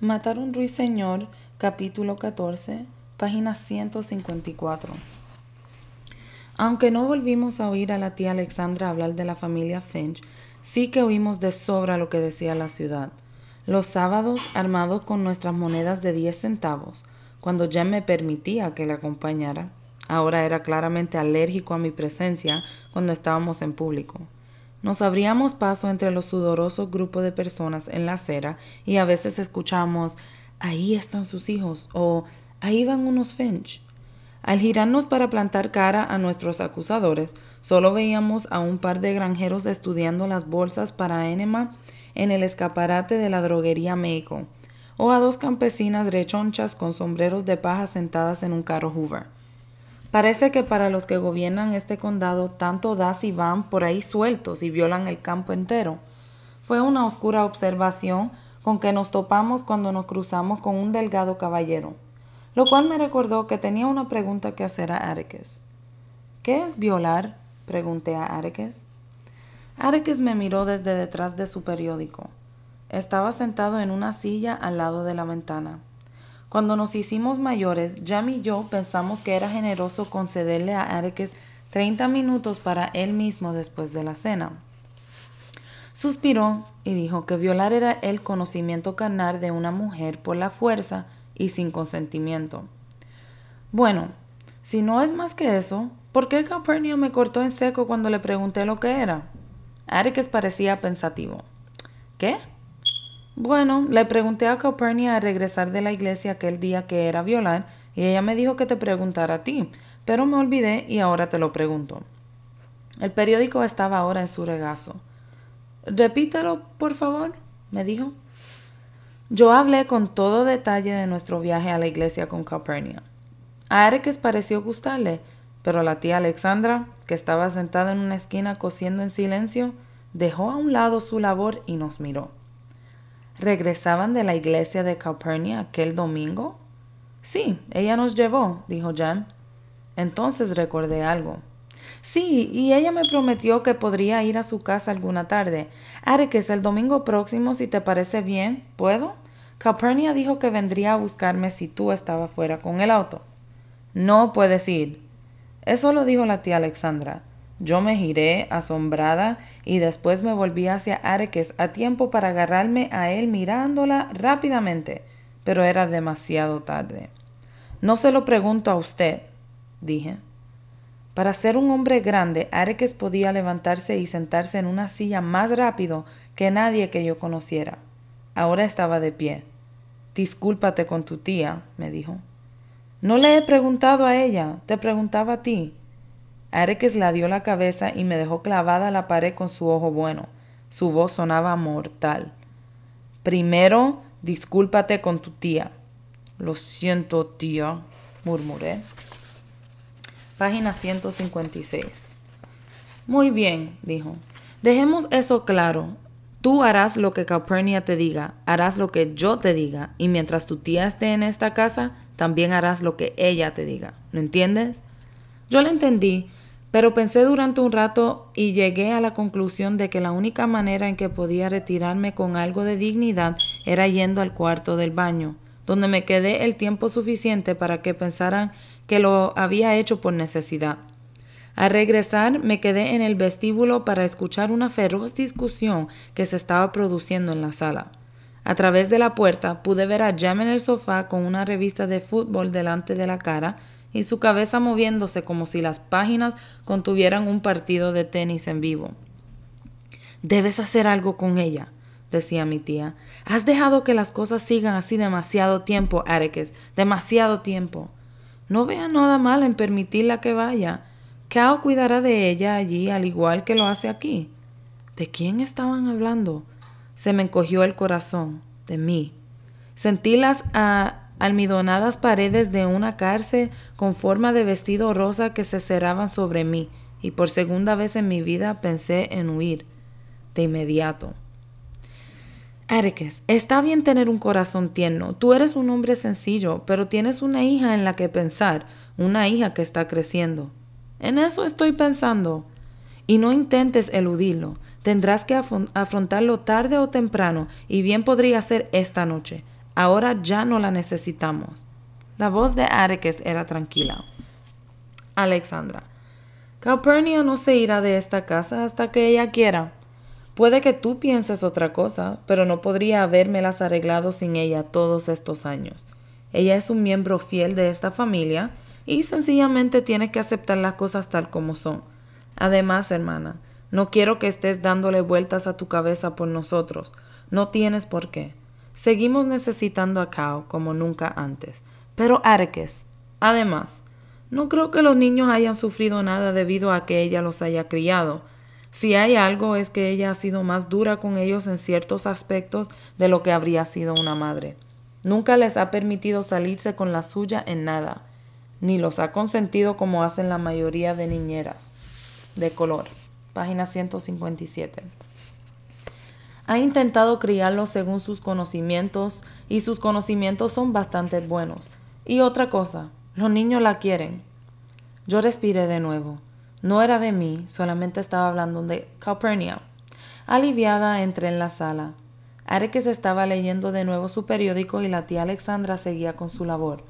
Matar un ruiseñor, capítulo 14, página 154. Aunque no volvimos a oír a la tía Alexandra hablar de la familia Finch, sí que oímos de sobra lo que decía la ciudad. Los sábados, armados con nuestras monedas de 10 centavos, cuando ya me permitía que le acompañara, ahora era claramente alérgico a mi presencia cuando estábamos en público. Nos abríamos paso entre los sudorosos grupos de personas en la acera y a veces escuchamos, ahí están sus hijos o ahí van unos Finch. Al girarnos para plantar cara a nuestros acusadores, solo veíamos a un par de granjeros estudiando las bolsas para enema en el escaparate de la droguería Meiko, o a dos campesinas rechonchas con sombreros de paja sentadas en un carro Hoover. Parece que para los que gobiernan este condado tanto das y van por ahí sueltos y violan el campo entero. Fue una oscura observación con que nos topamos cuando nos cruzamos con un delgado caballero, lo cual me recordó que tenía una pregunta que hacer a Areques. ¿Qué es violar? pregunté a Areques. Areques me miró desde detrás de su periódico. Estaba sentado en una silla al lado de la ventana. Cuando nos hicimos mayores, Jamie y yo pensamos que era generoso concederle a Atticus 30 minutos para él mismo después de la cena. Suspiró y dijo que violar era el conocimiento carnal de una mujer por la fuerza y sin consentimiento. Bueno, si no es más que eso, ¿por qué Capernio me cortó en seco cuando le pregunté lo que era? Atticus parecía pensativo. ¿Qué? Bueno, le pregunté a Copernia al regresar de la iglesia aquel día que era violar, y ella me dijo que te preguntara a ti, pero me olvidé y ahora te lo pregunto. El periódico estaba ahora en su regazo. Repítalo, por favor, me dijo. Yo hablé con todo detalle de nuestro viaje a la iglesia con Copernia. A Areques pareció gustarle, pero la tía Alexandra, que estaba sentada en una esquina cosiendo en silencio, dejó a un lado su labor y nos miró. ¿Regresaban de la iglesia de Calpurnia aquel domingo? Sí, ella nos llevó, dijo Jan. Entonces recordé algo. Sí, y ella me prometió que podría ir a su casa alguna tarde. que Haré es el domingo próximo, si te parece bien, ¿puedo? Calpurnia dijo que vendría a buscarme si tú estabas fuera con el auto. No puedes ir. Eso lo dijo la tía Alexandra. Yo me giré, asombrada, y después me volví hacia Areques a tiempo para agarrarme a él mirándola rápidamente, pero era demasiado tarde. No se lo pregunto a usted, dije. Para ser un hombre grande, Areques podía levantarse y sentarse en una silla más rápido que nadie que yo conociera. Ahora estaba de pie. Discúlpate con tu tía, me dijo. No le he preguntado a ella, te preguntaba a ti, Areques la dio la cabeza y me dejó clavada a la pared con su ojo bueno. Su voz sonaba mortal. Primero, discúlpate con tu tía. Lo siento, tía, murmuré. Página 156. Muy bien, dijo. Dejemos eso claro. Tú harás lo que Calpurnia te diga, harás lo que yo te diga, y mientras tu tía esté en esta casa, también harás lo que ella te diga. ¿No entiendes? Yo lo entendí, pero pensé durante un rato y llegué a la conclusión de que la única manera en que podía retirarme con algo de dignidad era yendo al cuarto del baño, donde me quedé el tiempo suficiente para que pensaran que lo había hecho por necesidad. Al regresar me quedé en el vestíbulo para escuchar una feroz discusión que se estaba produciendo en la sala. A través de la puerta pude ver a Jam en el sofá con una revista de fútbol delante de la cara, y su cabeza moviéndose como si las páginas contuvieran un partido de tenis en vivo. Debes hacer algo con ella, decía mi tía. Has dejado que las cosas sigan así demasiado tiempo, Areques, demasiado tiempo. No vea nada mal en permitirla que vaya. Cao cuidará de ella allí al igual que lo hace aquí. ¿De quién estaban hablando? Se me encogió el corazón, de mí. Sentí las... Ah, almidonadas paredes de una cárcel con forma de vestido rosa que se cerraban sobre mí, y por segunda vez en mi vida pensé en huir de inmediato. Areques, está bien tener un corazón tierno. Tú eres un hombre sencillo, pero tienes una hija en la que pensar, una hija que está creciendo. En eso estoy pensando. Y no intentes eludirlo. Tendrás que afrontarlo tarde o temprano, y bien podría ser esta noche. Ahora ya no la necesitamos. La voz de Areques era tranquila. Alexandra. Calpurnia no se irá de esta casa hasta que ella quiera. Puede que tú pienses otra cosa, pero no podría las arreglado sin ella todos estos años. Ella es un miembro fiel de esta familia y sencillamente tienes que aceptar las cosas tal como son. Además, hermana, no quiero que estés dándole vueltas a tu cabeza por nosotros. No tienes por qué. Seguimos necesitando a Cao como nunca antes. Pero Arques, además, no creo que los niños hayan sufrido nada debido a que ella los haya criado. Si hay algo es que ella ha sido más dura con ellos en ciertos aspectos de lo que habría sido una madre. Nunca les ha permitido salirse con la suya en nada, ni los ha consentido como hacen la mayoría de niñeras de color. Página 157 ha intentado criarlo según sus conocimientos y sus conocimientos son bastante buenos. Y otra cosa, los niños la quieren. Yo respiré de nuevo. No era de mí, solamente estaba hablando de Calpurnia. Aliviada entré en la sala. Areques estaba leyendo de nuevo su periódico y la tía Alexandra seguía con su labor.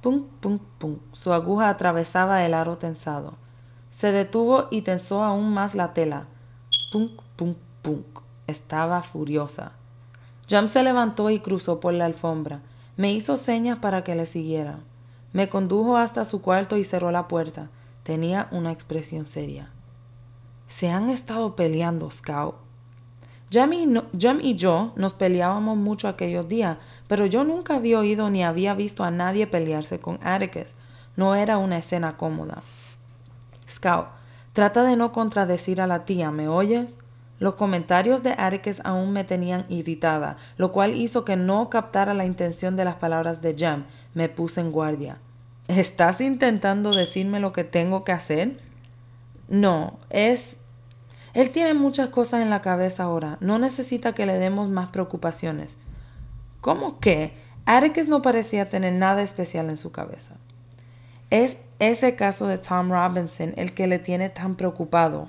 Pum, pum, pum. Su aguja atravesaba el aro tensado. Se detuvo y tensó aún más la tela. Pum, pum, pum. Estaba furiosa. Jam se levantó y cruzó por la alfombra. Me hizo señas para que le siguiera. Me condujo hasta su cuarto y cerró la puerta. Tenía una expresión seria. Se han estado peleando, Scout. Jam y, yo nos peleábamos mucho aquellos días, pero yo nunca había oído ni había visto a nadie pelearse con Areques. No era una escena cómoda. Scout, trata de no contradecir a la tía, ¿me oyes? Los comentarios de Areques aún me tenían irritada, lo cual hizo que no captara la intención de las palabras de Jam. Me puse en guardia. ¿Estás intentando decirme lo que tengo que hacer? No, es... Él tiene muchas cosas en la cabeza ahora. No necesita que le demos más preocupaciones. ¿Cómo que? Areques no parecía tener nada especial en su cabeza. Es ese caso de Tom Robinson el que le tiene tan preocupado.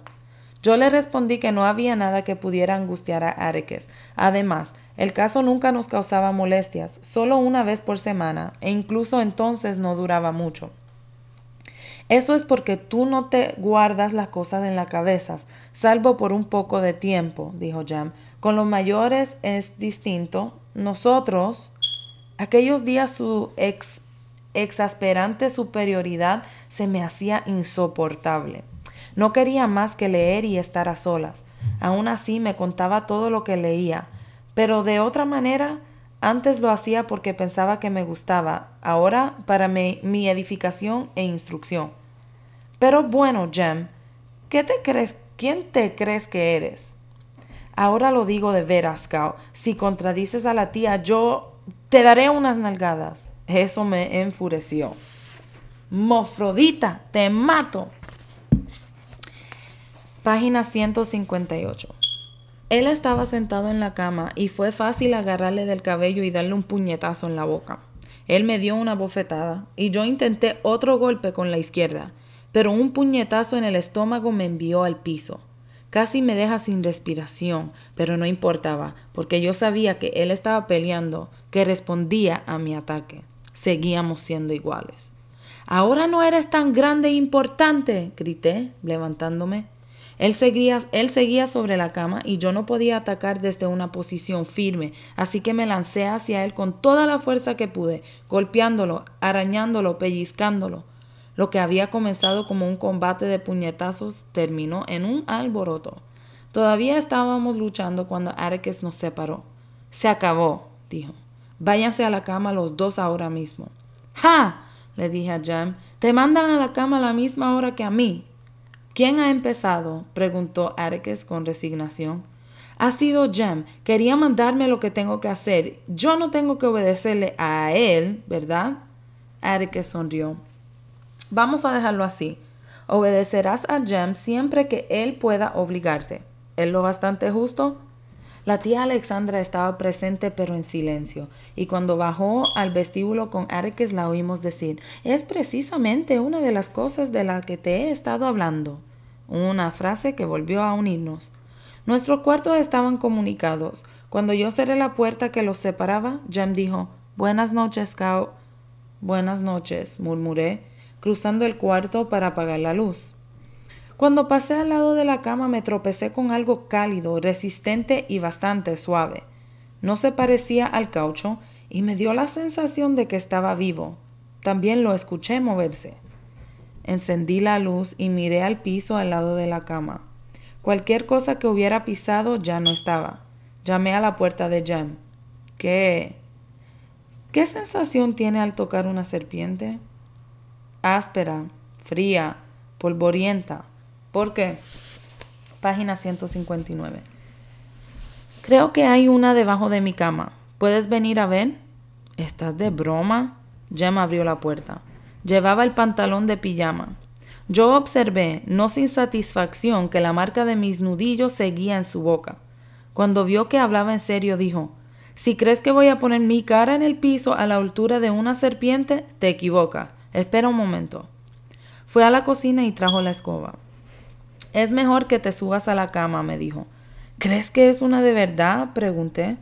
Yo le respondí que no había nada que pudiera angustiar a Areques. Además, el caso nunca nos causaba molestias, solo una vez por semana, e incluso entonces no duraba mucho. Eso es porque tú no te guardas las cosas en la cabeza, salvo por un poco de tiempo, dijo Jam. Con los mayores es distinto. Nosotros, aquellos días su exasperante superioridad se me hacía insoportable. No quería más que leer y estar a solas. Aún así me contaba todo lo que leía, pero de otra manera, antes lo hacía porque pensaba que me gustaba, ahora para mi, edificación e instrucción. Pero bueno, Jem, ¿qué te crees? ¿Quién te crees que eres? Ahora lo digo de veras, Kao. Si contradices a la tía, yo te daré unas nalgadas. Eso me enfureció. Mofrodita, te mato. Página 158. Él estaba sentado en la cama y fue fácil agarrarle del cabello y darle un puñetazo en la boca. Él me dio una bofetada y yo intenté otro golpe con la izquierda, pero un puñetazo en el estómago me envió al piso. Casi me deja sin respiración, pero no importaba, porque yo sabía que él estaba peleando, que respondía a mi ataque. Seguíamos siendo iguales. Ahora no eres tan grande e importante, grité, levantándome. Él seguía, sobre la cama y yo no podía atacar desde una posición firme, así que me lancé hacia él con toda la fuerza que pude, golpeándolo, arañándolo, pellizcándolo. Lo que había comenzado como un combate de puñetazos terminó en un alboroto. Todavía estábamos luchando cuando Areques nos separó. Se acabó, dijo. Váyanse a la cama los dos ahora mismo. ¡Ja! le dije a Jam. Te mandan a la cama a la misma hora que a mí. ¿Quién ha empezado? preguntó Atticus con resignación. Ha sido Jem. Quería mandarme lo que tengo que hacer. Yo no tengo que obedecerle a él, ¿verdad? Atticus sonrió. Vamos a dejarlo así. Obedecerás a Jem siempre que él pueda obligarse. ¿Es lo bastante justo? La tía Alexandra estaba presente pero en silencio, y cuando bajó al vestíbulo con Areques la oímos decir, es precisamente una de las cosas de las que te he estado hablando una frase que volvió a unirnos. Nuestros cuartos estaban comunicados. Cuando yo cerré la puerta que los separaba, Jem dijo, Buenas noches, Cao. Buenas noches, murmuré, cruzando el cuarto para apagar la luz. Cuando pasé al lado de la cama me tropecé con algo cálido, resistente y bastante suave. No se parecía al caucho y me dio la sensación de que estaba vivo. También lo escuché moverse. Encendí la luz y miré al piso al lado de la cama. Cualquier cosa que hubiera pisado ya no estaba. Llamé a la puerta de Jem. ¿Qué? ¿Qué sensación tiene al tocar una serpiente? Áspera, fría, polvorienta. ¿Por qué? Página 159. Creo que hay una debajo de mi cama. ¿Puedes venir a ver? ¿Estás de broma? Jem abrió la puerta. Llevaba el pantalón de pijama. Yo observé, no sin satisfacción, que la marca de mis nudillos seguía en su boca. Cuando vio que hablaba en serio, dijo, Si crees que voy a poner mi cara en el piso a la altura de una serpiente, te equivocas. Espera un momento. Fue a la cocina y trajo la escoba. Es mejor que te subas a la cama, me dijo. ¿Crees que es una de verdad? pregunté.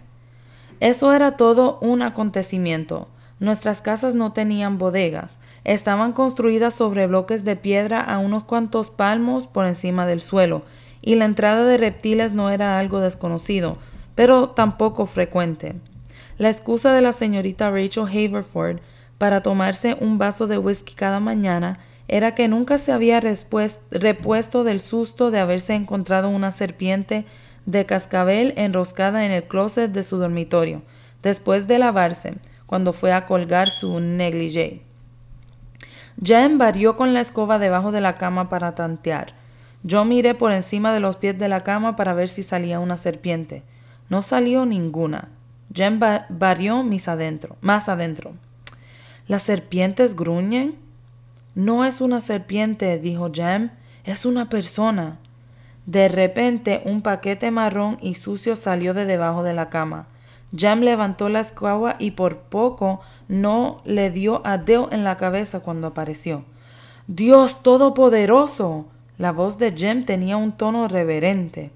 Eso era todo un acontecimiento. Nuestras casas no tenían bodegas, estaban construidas sobre bloques de piedra a unos cuantos palmos por encima del suelo, y la entrada de reptiles no era algo desconocido, pero tampoco frecuente. La excusa de la señorita Rachel Haverford para tomarse un vaso de whisky cada mañana era que nunca se había repuesto del susto de haberse encontrado una serpiente de cascabel enroscada en el closet de su dormitorio, después de lavarse, cuando fue a colgar su negligee. Jem barrió con la escoba debajo de la cama para tantear. Yo miré por encima de los pies de la cama para ver si salía una serpiente. No salió ninguna. Jem barrió mis adentro, más adentro. ¿Las serpientes gruñen? No es una serpiente, dijo Jem, es una persona. De repente un paquete marrón y sucio salió de debajo de la cama. Jam levantó la escoba y por poco no le dio a Deo en la cabeza cuando apareció. Dios Todopoderoso. La voz de Jem tenía un tono reverente.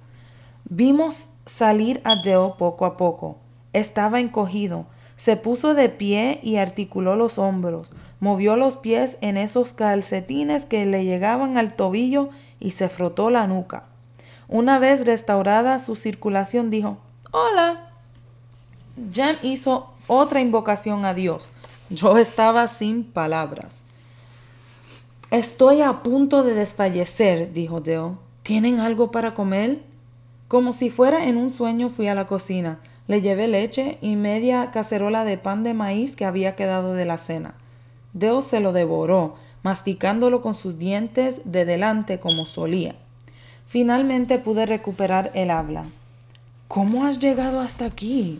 Vimos salir a Deo poco a poco. Estaba encogido. Se puso de pie y articuló los hombros. Movió los pies en esos calcetines que le llegaban al tobillo y se frotó la nuca. Una vez restaurada su circulación, dijo, Hola. Jan hizo otra invocación a Dios. Yo estaba sin palabras. Estoy a punto de desfallecer, dijo Deo. ¿Tienen algo para comer? Como si fuera en un sueño fui a la cocina. Le llevé leche y media cacerola de pan de maíz que había quedado de la cena. Deo se lo devoró, masticándolo con sus dientes de delante como solía. Finalmente pude recuperar el habla. ¿Cómo has llegado hasta aquí?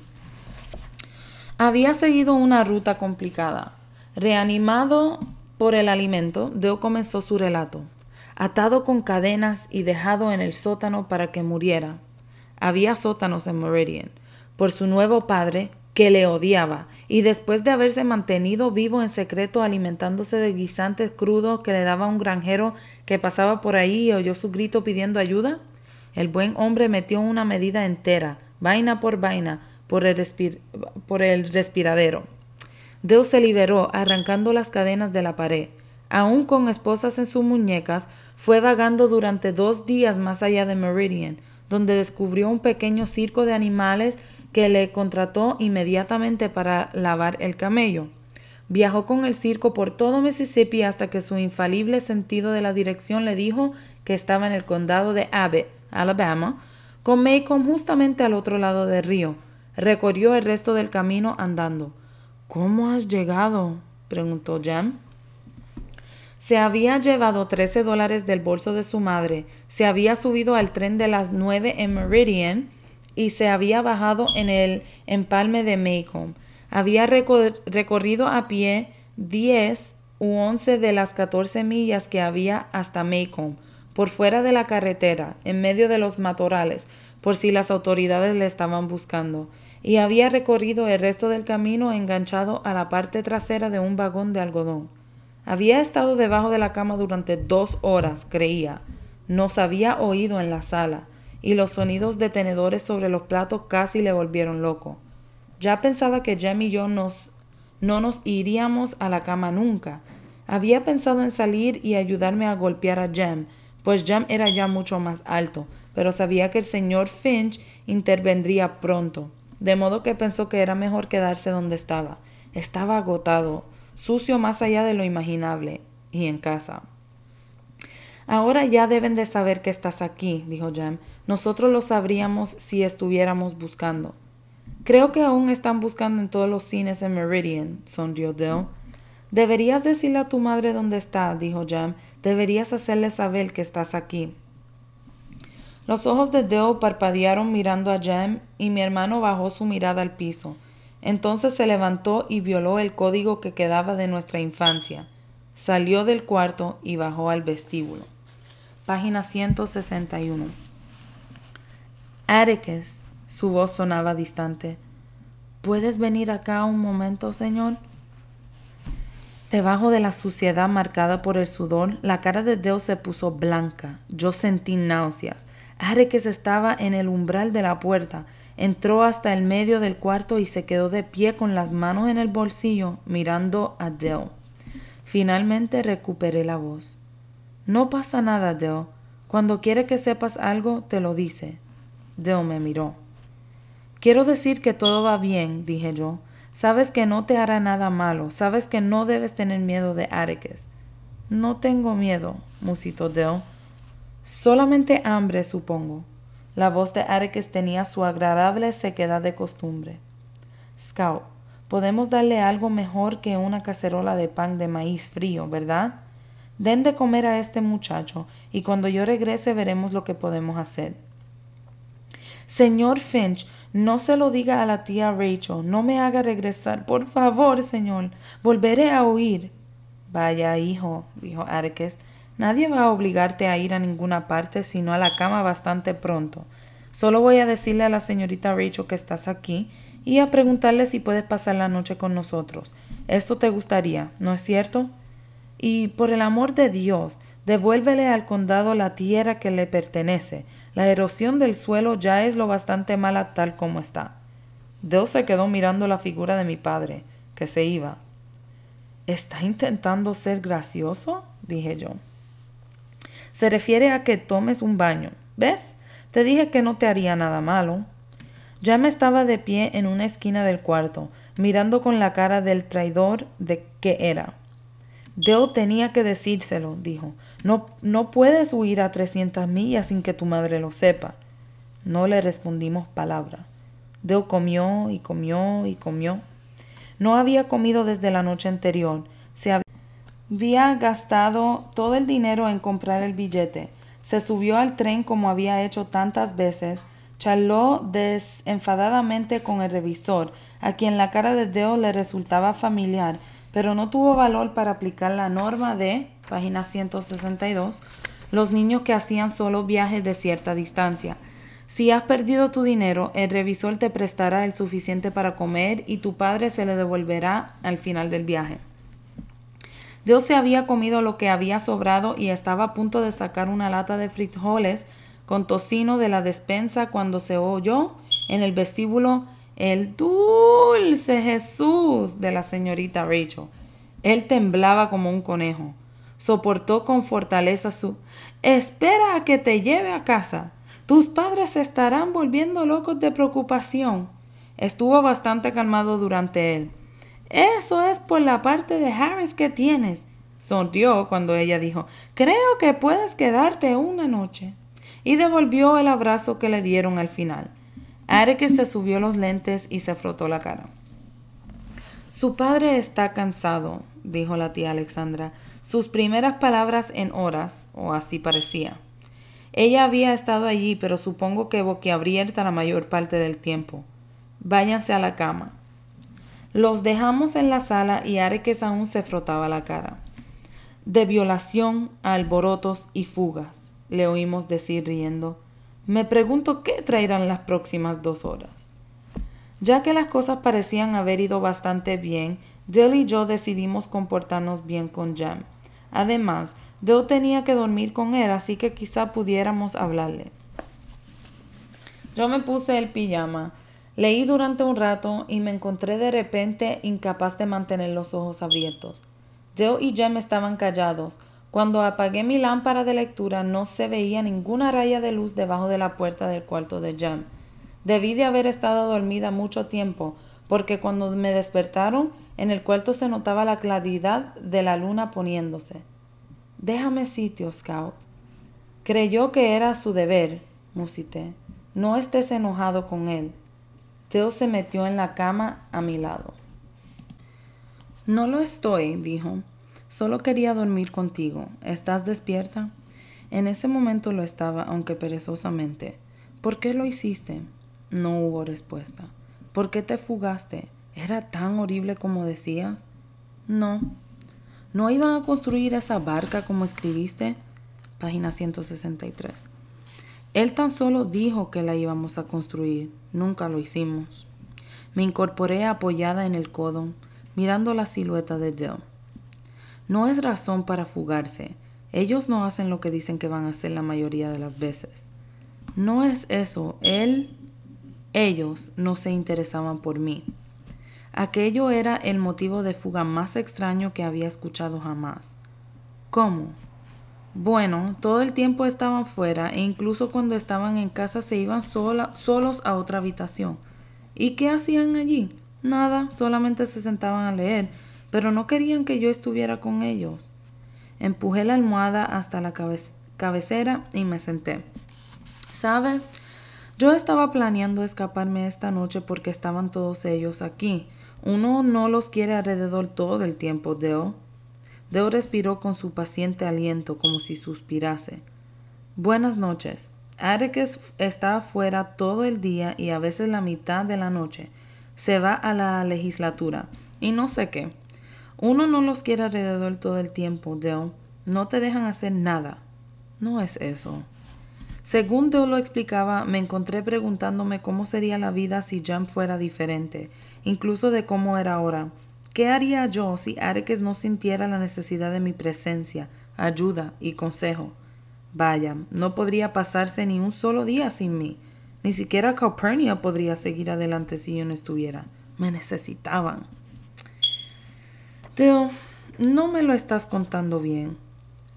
Había seguido una ruta complicada. Reanimado por el alimento, Deo comenzó su relato. Atado con cadenas y dejado en el sótano para que muriera. Había sótanos en Meridian, por su nuevo padre, que le odiaba, y después de haberse mantenido vivo en secreto alimentándose de guisantes crudos que le daba un granjero que pasaba por ahí y oyó su grito pidiendo ayuda, el buen hombre metió una medida entera, vaina por vaina, por el, respiradero. Deus se liberó, arrancando las cadenas de la pared. Aún con esposas en sus muñecas, fue vagando durante dos días más allá de Meridian, donde descubrió un pequeño circo de animales que le contrató inmediatamente para lavar el camello. Viajó con el circo por todo Mississippi hasta que su infalible sentido de la dirección le dijo que estaba en el condado de Abbott, Alabama, con Macon justamente al otro lado del río. Recorrió el resto del camino andando. ¿Cómo has llegado? preguntó Jan. Se había llevado 13 dólares del bolso de su madre, se había subido al tren de las 9 en Meridian y se había bajado en el empalme de Maycomb. Había recorrido a pie 10 u 11 de las 14 millas que había hasta Maycomb, por fuera de la carretera, en medio de los matorrales, por si las autoridades le estaban buscando y había recorrido el resto del camino enganchado a la parte trasera de un vagón de algodón. Había estado debajo de la cama durante dos horas, creía. Nos había oído en la sala, y los sonidos de tenedores sobre los platos casi le volvieron loco. Ya pensaba que Jem y yo nos, no nos iríamos a la cama nunca. Había pensado en salir y ayudarme a golpear a Jem, pues Jem era ya mucho más alto, pero sabía que el señor Finch intervendría pronto de modo que pensó que era mejor quedarse donde estaba. Estaba agotado, sucio más allá de lo imaginable, y en casa. Ahora ya deben de saber que estás aquí, dijo Jam. Nosotros lo sabríamos si estuviéramos buscando. Creo que aún están buscando en todos los cines en Meridian, sonrió Dell. Deberías decirle a tu madre dónde está, dijo Jam. Deberías hacerle saber que estás aquí. Los ojos de Deo parpadearon mirando a Jem y mi hermano bajó su mirada al piso. Entonces se levantó y violó el código que quedaba de nuestra infancia. Salió del cuarto y bajó al vestíbulo. Página 161. Areques, su voz sonaba distante. ¿Puedes venir acá un momento, señor? Debajo de la suciedad marcada por el sudor, la cara de Deo se puso blanca. Yo sentí náuseas. Areques estaba en el umbral de la puerta. Entró hasta el medio del cuarto y se quedó de pie con las manos en el bolsillo mirando a Deo. Finalmente recuperé la voz. No pasa nada, Deo. Cuando quiere que sepas algo, te lo dice. Deo me miró. Quiero decir que todo va bien, dije yo. Sabes que no te hará nada malo. Sabes que no debes tener miedo de Areques. No tengo miedo, musitó Deo. Solamente hambre, supongo. La voz de Areques tenía su agradable sequedad de costumbre. Scout, podemos darle algo mejor que una cacerola de pan de maíz frío, ¿verdad? Den de comer a este muchacho y cuando yo regrese veremos lo que podemos hacer. Señor Finch, no se lo diga a la tía Rachel, no me haga regresar, por favor, señor, volveré a huir. Vaya, hijo, dijo Arques, Nadie va a obligarte a ir a ninguna parte sino a la cama bastante pronto. Solo voy a decirle a la señorita Rachel que estás aquí y a preguntarle si puedes pasar la noche con nosotros. Esto te gustaría, ¿no es cierto? Y por el amor de Dios, devuélvele al condado la tierra que le pertenece. La erosión del suelo ya es lo bastante mala tal como está. Dios se quedó mirando la figura de mi padre, que se iba. ¿Está intentando ser gracioso? dije yo. Se refiere a que tomes un baño. ¿Ves? Te dije que no te haría nada malo. Ya me estaba de pie en una esquina del cuarto, mirando con la cara del traidor de qué era. Deo tenía que decírselo, dijo. No, no puedes huir a 300 millas sin que tu madre lo sepa. No le respondimos palabra. Deo comió y comió y comió. No había comido desde la noche anterior. Se había había gastado todo el dinero en comprar el billete. Se subió al tren como había hecho tantas veces. Charló desenfadadamente con el revisor, a quien la cara de Deo le resultaba familiar, pero no tuvo valor para aplicar la norma de, página 162, los niños que hacían solo viajes de cierta distancia. Si has perdido tu dinero, el revisor te prestará el suficiente para comer y tu padre se le devolverá al final del viaje. Dios se había comido lo que había sobrado y estaba a punto de sacar una lata de frijoles con tocino de la despensa cuando se oyó en el vestíbulo el dulce Jesús de la señorita Rachel. Él temblaba como un conejo. Soportó con fortaleza su Espera a que te lleve a casa. Tus padres se estarán volviendo locos de preocupación. Estuvo bastante calmado durante él. Eso es por la parte de Harris que tienes. Sonrió cuando ella dijo, creo que puedes quedarte una noche. Y devolvió el abrazo que le dieron al final. que se subió los lentes y se frotó la cara. Su padre está cansado, dijo la tía Alexandra. Sus primeras palabras en horas, o así parecía. Ella había estado allí, pero supongo que boquiabierta la mayor parte del tiempo. Váyanse a la cama. Los dejamos en la sala y Areques aún se frotaba la cara. De violación alborotos y fugas, le oímos decir riendo. Me pregunto qué traerán las próximas dos horas. Ya que las cosas parecían haber ido bastante bien, Dell y yo decidimos comportarnos bien con Jam. Además, Dell tenía que dormir con él, así que quizá pudiéramos hablarle. Yo me puse el pijama Leí durante un rato y me encontré de repente incapaz de mantener los ojos abiertos. yo y Jem estaban callados. Cuando apagué mi lámpara de lectura no se veía ninguna raya de luz debajo de la puerta del cuarto de Jem. Debí de haber estado dormida mucho tiempo, porque cuando me despertaron en el cuarto se notaba la claridad de la luna poniéndose. Déjame sitio, Scout. Creyó que era su deber, musité. No estés enojado con él. Teo se metió en la cama a mi lado. No lo estoy, dijo. Solo quería dormir contigo. ¿Estás despierta? En ese momento lo estaba, aunque perezosamente. ¿Por qué lo hiciste? No hubo respuesta. ¿Por qué te fugaste? ¿Era tan horrible como decías? No. ¿No iban a construir esa barca como escribiste? Página 163. Él tan solo dijo que la íbamos a construir, nunca lo hicimos. Me incorporé apoyada en el codo, mirando la silueta de Joe No es razón para fugarse. Ellos no hacen lo que dicen que van a hacer la mayoría de las veces. No es eso. Él, ellos no se interesaban por mí. Aquello era el motivo de fuga más extraño que había escuchado jamás. ¿Cómo? Bueno, todo el tiempo estaban fuera e incluso cuando estaban en casa se iban sola, solos a otra habitación. ¿Y qué hacían allí? Nada, solamente se sentaban a leer, pero no querían que yo estuviera con ellos. Empujé la almohada hasta la cabecera y me senté. ¿Sabe? Yo estaba planeando escaparme esta noche porque estaban todos ellos aquí. Uno no los quiere alrededor todo el tiempo, Deo. Deo respiró con su paciente aliento como si suspirase. Buenas noches. Areques está fuera todo el día y a veces la mitad de la noche. Se va a la legislatura y no sé qué. Uno no los quiere alrededor todo el tiempo, Deo. No te dejan hacer nada. No es eso. Según Deo lo explicaba, me encontré preguntándome cómo sería la vida si Jam fuera diferente, incluso de cómo era ahora. ¿Qué haría yo si Areques no sintiera la necesidad de mi presencia, ayuda y consejo? Vaya, no podría pasarse ni un solo día sin mí. Ni siquiera Calpurnia podría seguir adelante si yo no estuviera. Me necesitaban. Teo, no me lo estás contando bien.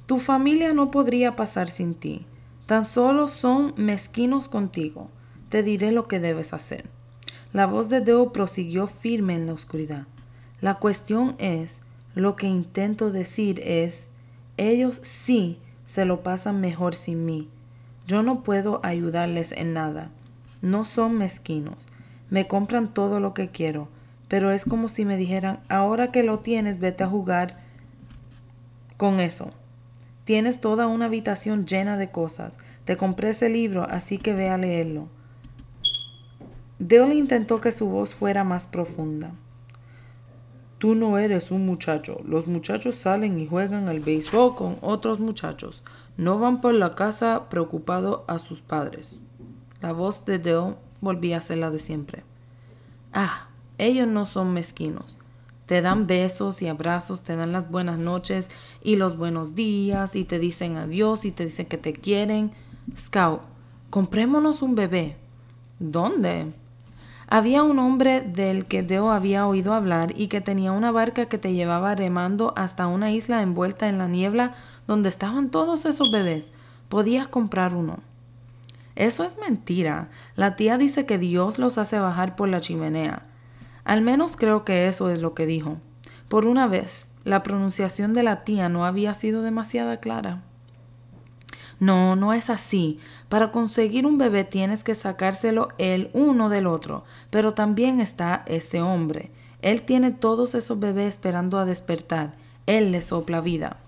Tu familia no podría pasar sin ti. Tan solo son mezquinos contigo. Te diré lo que debes hacer. La voz de Deo prosiguió firme en la oscuridad. La cuestión es, lo que intento decir es, ellos sí se lo pasan mejor sin mí. Yo no puedo ayudarles en nada. No son mezquinos. Me compran todo lo que quiero, pero es como si me dijeran, ahora que lo tienes, vete a jugar con eso. Tienes toda una habitación llena de cosas. Te compré ese libro, así que ve a leerlo. Dale intentó que su voz fuera más profunda. Tú no eres un muchacho. Los muchachos salen y juegan al béisbol con otros muchachos. No van por la casa preocupados a sus padres. La voz de Deo volvía a ser la de siempre. Ah, ellos no son mezquinos. Te dan besos y abrazos, te dan las buenas noches y los buenos días y te dicen adiós y te dicen que te quieren. Scout, comprémonos un bebé. ¿Dónde? Había un hombre del que Deo había oído hablar y que tenía una barca que te llevaba remando hasta una isla envuelta en la niebla donde estaban todos esos bebés. Podías comprar uno. Eso es mentira. La tía dice que Dios los hace bajar por la chimenea. Al menos creo que eso es lo que dijo. Por una vez, la pronunciación de la tía no había sido demasiado clara. No, no es así. Para conseguir un bebé tienes que sacárselo el uno del otro, pero también está ese hombre. Él tiene todos esos bebés esperando a despertar. Él le sopla vida.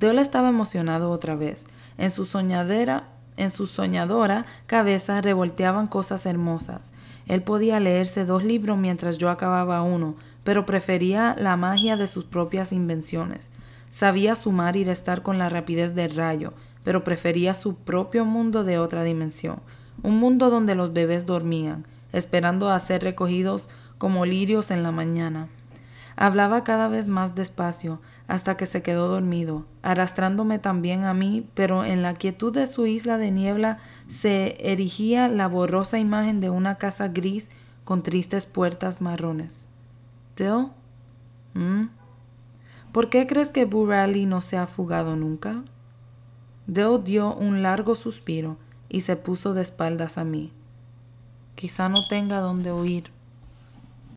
Deola estaba emocionado otra vez. En su soñadera, en su soñadora cabeza revolteaban cosas hermosas. Él podía leerse dos libros mientras yo acababa uno, pero prefería la magia de sus propias invenciones. Sabía sumar y restar con la rapidez del rayo, pero prefería su propio mundo de otra dimensión, un mundo donde los bebés dormían, esperando a ser recogidos como lirios en la mañana. Hablaba cada vez más despacio, hasta que se quedó dormido, arrastrándome también a mí, pero en la quietud de su isla de niebla se erigía la borrosa imagen de una casa gris con tristes puertas marrones. ¿Teo? ¿Mm? ¿Por qué crees que Burrally no se ha fugado nunca? Deo dio un largo suspiro y se puso de espaldas a mí. Quizá no tenga dónde huir.